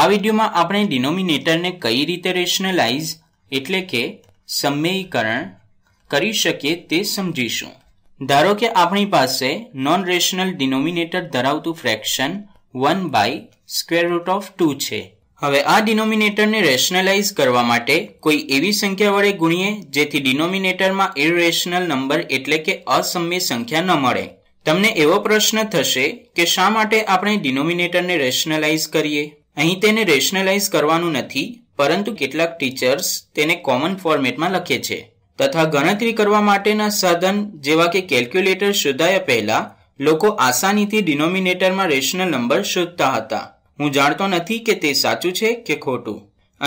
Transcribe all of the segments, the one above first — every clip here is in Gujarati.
આ વિડીયોમાં આપણે ડિનોમિનેટરને કઈ રીતે રેશનલાઇઝ એટલે કે સમયીકરણ કરી શકીએ તે સમજીશું ધારો કે આપણી પાસે નોન રેશનલ ડિનોમિનેટર ધરાવતું fraction one by square root of two છે હવે આ ડિનોમિનેટરને રેશનલાઇઝ કરવા માટે કોઈ એવી સંખ્યા વડે ગુણીએ જેથી ડિનોમિનેટરમાં ઇરેશનલ નંબર એટલે કે અસમ્ય સંખ્યા ન મળે તમને એવો પ્રશ્ન થશે કે શા માટે આપણે ડિનોમિનેટરને રેશનલાઇઝ કરીએ અહીં તેને રેશનલાઇઝ કરવાનું નથી પરંતુ કેટલાક ટીચર્સ તેને કોમન ફોર્મેટમાં લખે છે તથા ગણતરી કરવા માટેના સાધન જેવા કે કેલ્ક્યુલેટર શોધાયા પહેલા લોકો આસાનીથી ડિનોમિનેટરમાં રેશનલ નંબર શોધતા હતા હું જાણતો નથી કે તે સાચું છે કે ખોટું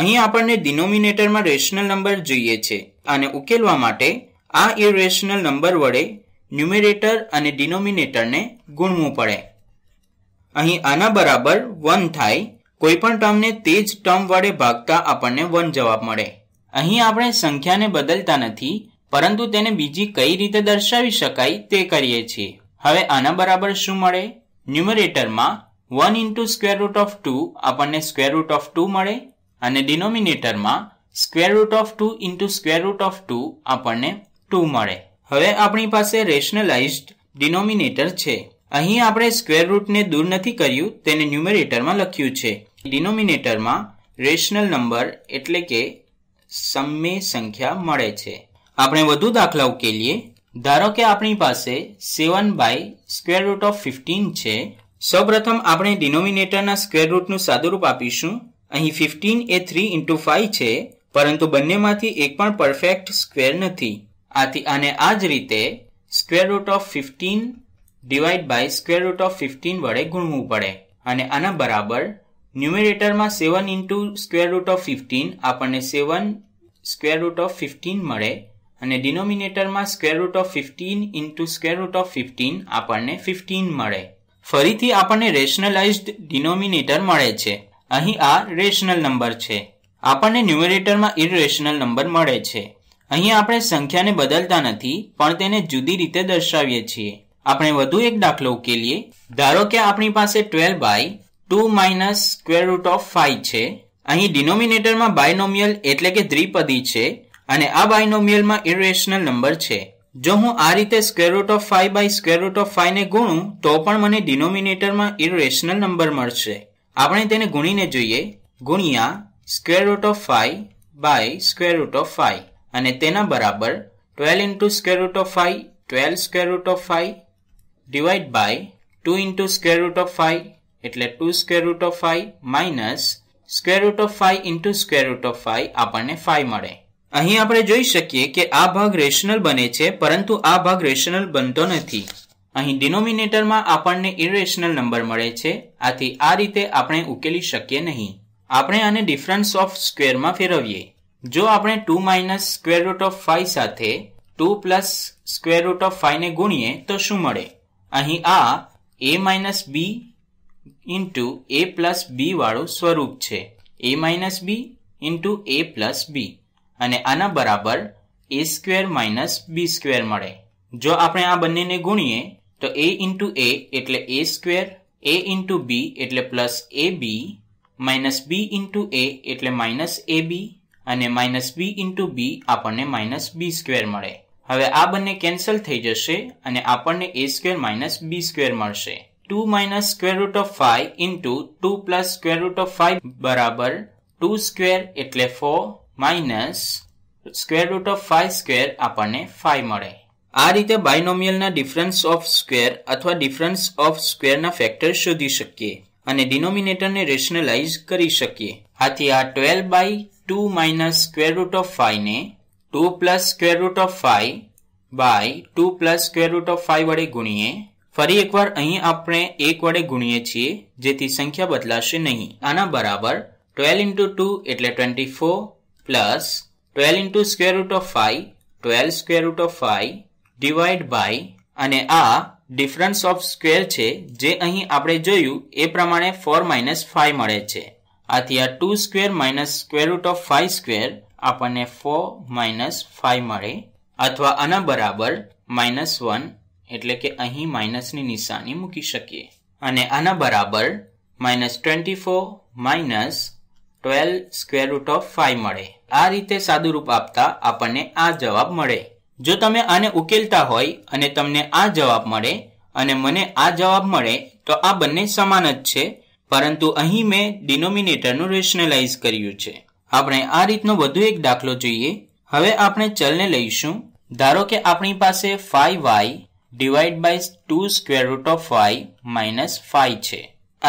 અહીં આપણને ડિનોમિનેટરમાં રેશનલ નંબર જોઈએ છે અને ઉકેલવા માટે આ ઇરેશનલ નંબર વડે ન્યુમિરેટર અને ડિનોમિનેટરને ગુણવું પડે અહીં આના બરાબર વન થાય કોઈપણ ટર્મને તે જ ટર્મ વડે ભાગતા આપણને વન જવાબ મળે અહીં આપણે સંખ્યાને બદલતા નથી પરંતુ તેને બીજી કઈ રીતે દર્શાવી શકાય તે કરીએ છીએ હવે આના બરાબર શું મળે ન્યુમરેટરમાં one into square root of two આપણને સ્ક્વેર રૂટ ઓફ ટુ મળે અને ડિનોમિનેટરમાં square root of two into square root of two આપણને ટુ મળે હવે આપણી પાસે રેશનલાઇઝ્ડ ડિનોમિનેટર છે અહીં આપણે સ્ક્વેર રૂટને દૂર નથી કર્યું તેને ન્યુમેરેટરમાં લખ્યું છે ડિનોમિનેટરમાં રેશનલ નંબર એટલે કે સમય સંખ્યા મળે છે આપણે વધુ દાખલા ઉકેલીએ ધારો કે આપણી પાસે seven by square root of fifteen છે સૌપ્રથમ આપણે ડિનોમિનેટરના સ્ક્વેર રૂટનું સાદુરૂપ આપીશું અહીં ફિફ્ટીન એ થ્રી ઇન્ટુ ફાઈવ છે પરંતુ બંનેમાંથી એક પણ પરફેક્ટ સ્ક્વેર નથી આથી આને આ જ રીતે square root of fifteen divide by square root of fifteen વડે ગુણવું પડે અને આના બરાબર ન્યુમિરેટરમાં seven into square root of fifteen આપણને seven square root of fifteen મળે અને ડિનોમિનેટરમાં square root of fifteen into square root of fifteen આપણને ફિફ્ટીન મળે ફરીથી આપણને રેશનલાઇઝ્ડ ડિનોમિનેટર મળે છે અહીં આ રેશનલ નંબર છે આપણને ન્યુમિરેટરમાં ઇરેશનલ નંબર મળે છે અહીં આપણે સંખ્યાને બદલતા નથી પણ તેને જુદી રીતે દર્શાવીએ છીએ આપણે વધુ એક દાખલો ઉકેલીએ ધારો કે આપણી પાસે twelve by two minus square root of five છે અહીં ડિનોમિનેટરમાં બાયનોમિયલ એટલે કે દ્વિપદી છે અને આ બાયનોમિયલમાં ઇરેશનલ નંબર છે જો હું આ રીતે square root of five by square root of ફાઈવને ગુણું તો પણ મને ડિનોમિનેટરમાં ઇરેશનલ નંબર મળશે આપણે તેને ગુણીને જોઈએ ગુણ્યા square root of five by square root of five અને તેના બરાબર twelve into square root of five twelve square root of five divide by two into square root of five એટલે two square root of five minus square root of five into square root of five આપણને ફાઈવ મળે અહીં આપણે જોઈ શકીએ કે આ ભાગ રેશનલ બને છે પરંતુ આ ભાગ રેશનલ બનતો નથી અહીં ડિનોમિનેટરમાં આપણને ઇરેશનલ નંબર મળે છે આથી આ રીતે આપણે ઉકેલી શકીએ નહીં આપણે આને ડિફરન્સ ઓફ સ્ક્વેરમાં ફેરવીએ જો આપણે two minus square root of five સાથે two plus square root of ફાઈવને ગુણીએ તો શું મળે અહીં આ a minus b into a plus b વાળું સ્વરૂપ છે a minus b into a plus b અને આના બરાબર a square minus b square મળે જો આપણે આ બંનેને ગુણીએ તો એ ઇન્ટુ એ એટલે એ સ્ક્વેર એ ઇન્ટુ બી એટલે plus a b minus b into a એટલે માઇનસ એ બી અને માઇનસ બી ઇન્ટુ બી આપણને માઇનસ બી સ્ક્વેર મળે હવે આ બંને કેન્સલ થઈ જશે અને આપણને a square minus b square મળશે two minus square root of five into two plus square root of five બરાબર ટુ સ્ક્વેર એટલે four minus square root of five square આપણને ફાઈવ મળે આ રીતે બાયનોમિયલના ડિફરન્સ ઓફ સ્ક્વેર અથવા ડિફરન્સ ઓફ સ્ક્વેરના ફેક્ટર શોધી શકીએ અને ડિનોમિનેટરને રેશનલાઇઝ કરી શકીએ આથી આ twelve by two minus square root of ફાઈવને two plus square root of five by two plus square root of five વડે ગુણીએ ફરી એકવાર અહીં આપણે એક વડે ગુણીએ છીએ જેથી સંખ્યા બદલાશે નહીં આના બરાબર ટ્વેલ્વ ઇન્ટુ ટુ એટલે twenty four plus twelve into square root of five twelve square root of five divide by અને આ ડિફરન્સ ઓફ સ્ક્વેર છે જે અહીં આપણે જોયું એ પ્રમાણે ફોર માઇનસ ફાઈવ મળે છે આથી આ two square minus square root of five square આપણને ફોર માઇનસ ફાઇવ મળે અથવા આના બરાબર માઇનસ વન એટલે કે અહીં માઇનસની નિશાની મૂકી શકીએ અને આના બરાબર minus twenty four minus twelve square root of five મળે આ રીતે સાદુરૂપ આપતા આપણને આ જવાબ મળે જો તમે આને ઉકેલતા હોય અને તમને આ જવાબ મળે અને મને આ જવાબ મળે તો આ બંને સમાન જ છે પરંતુ અહીં મેં ડિનોમિનેટરનું રેશનલાઇઝ કર્યું છે આપણે આ રીતનો વધુ એક દાખલો જોઈએ હવે આપણે ચલને લઈશું ધારો કે આપણી પાસે five y divide by two square root of y minus five છે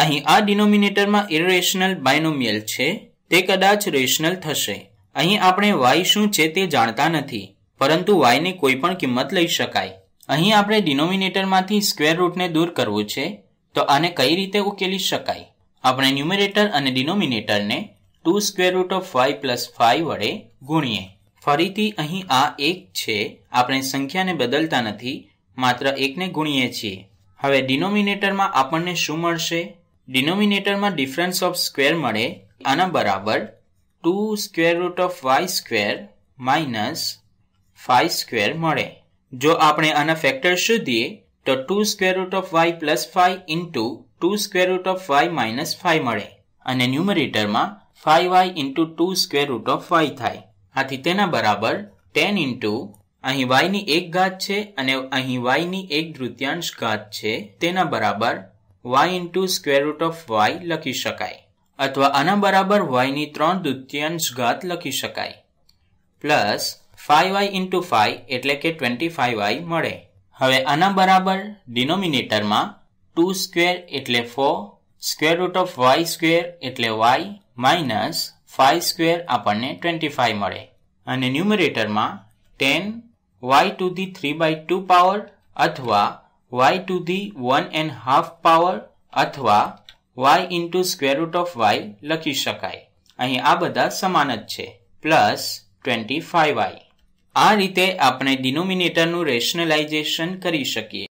અહીં આ ડિનોમિનેટરમાં ઇરેશનલ બાયનોમિયલ છે તે કદાચ રેશનલ થશે અહીં આપણે વાય શું છે તે જાણતા નથી પરંતુ વાયની કોઈ પણ કિંમત લઈ શકાય અહીં આપણે ડિનોમિનેટરમાંથી સ્ક્વેર રૂટને દૂર કરવું છે તો આને કઈ રીતે ઉકેલી શકાય આપણે ન્યુમિરેટર અને ડિનોમિનેટરને two square root of y plus five વડે ગુણીએ ફરીથી અહીં આ એક છે આપણે સંખ્યાને બદલતા નથી માત્ર એકને ગુણીએ છીએ હવે ડિનોમિનેટરમાં આપણને શું મળશે ડિનોમિનેટરમાં ડિફરન્સ ઓફ સ્ક્વેર મળે આના બરાબર two square root of y square minus five square મળે જો આપણે આના ફેક્ટર શોધીએ તો two square root of y plus five into two square root of y minus five મળે અને ન્યુમરેટરમાં five y into two square root of y થાય આથી તેના બરાબર ટેન ઇન્ટુ અહીં વાયની એક ઘાત છે અને અહીં વાયની એક તૃતીયાંશ ઘાત છે તેના બરાબર y into square root of y લખી શકાય અથવા આના બરાબર વાયની ત્રણ દ્વિતીયાંશ ઘાત લખી શકાય plus five y into five એટલે કે ટ્વેન્ટી ફાઈવ વાય મળે હવે આના બરાબર ડિનોમિનેટરમાં ટુ સ્ક્વેર એટલે four square root of y square એટલે વાય માઇનસ ફાઇવ સ્ક્વેર આપણને ટ્વેન્ટી ફાઇવ મળે અને ન્યુમરેટરમાં ten y to the three by two power અથવા y to the one and half power અથવા y into square root of y લખી શકાય અહીં આ બધા સમાન જ છે પ્લસ ટ્વેન્ટી ફાઈવ વાય આ રીતે આપણે ડિનોમિનેટરનું રેશનલાઇઝેશન કરી શકીએ